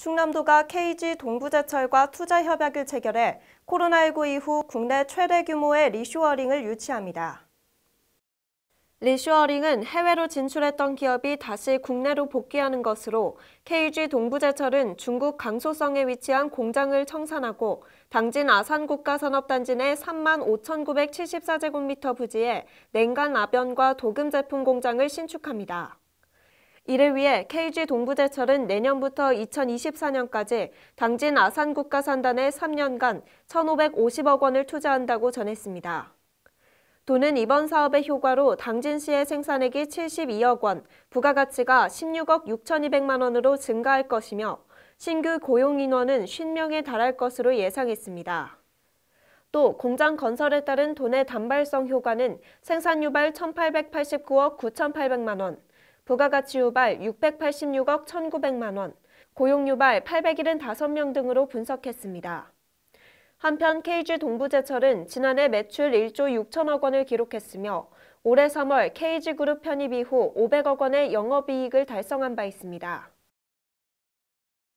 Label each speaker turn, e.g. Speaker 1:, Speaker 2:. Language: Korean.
Speaker 1: 충남도가 KG 동부제철과 투자 협약을 체결해 코로나19 이후 국내 최대 규모의 리쇼어링을 유치합니다. 리쇼어링은 해외로 진출했던 기업이 다시 국내로 복귀하는 것으로 KG 동부제철은 중국 강소성에 위치한 공장을 청산하고 당진 아산국가산업단지 내 3만 5,974제곱미터 부지에 냉간 아변과 도금 제품 공장을 신축합니다. 이를 위해 KG 동부제철은 내년부터 2024년까지 당진 아산국가산단에 3년간 1,550억 원을 투자한다고 전했습니다. 도는 이번 사업의 효과로 당진시의 생산액이 72억 원, 부가가치가 16억 6,200만 원으로 증가할 것이며 신규 고용 인원은 50명에 달할 것으로 예상했습니다. 또 공장 건설에 따른 돈의 단발성 효과는 생산 유발 1,889억 9,800만 원, 부가가치 유발 686억 1,900만 원, 고용 유발 875명 등으로 분석했습니다. 한편 KG 동부제철은 지난해 매출 1조 6천억 원을 기록했으며 올해 3월 KG그룹 편입 이후 500억 원의 영업이익을 달성한 바 있습니다.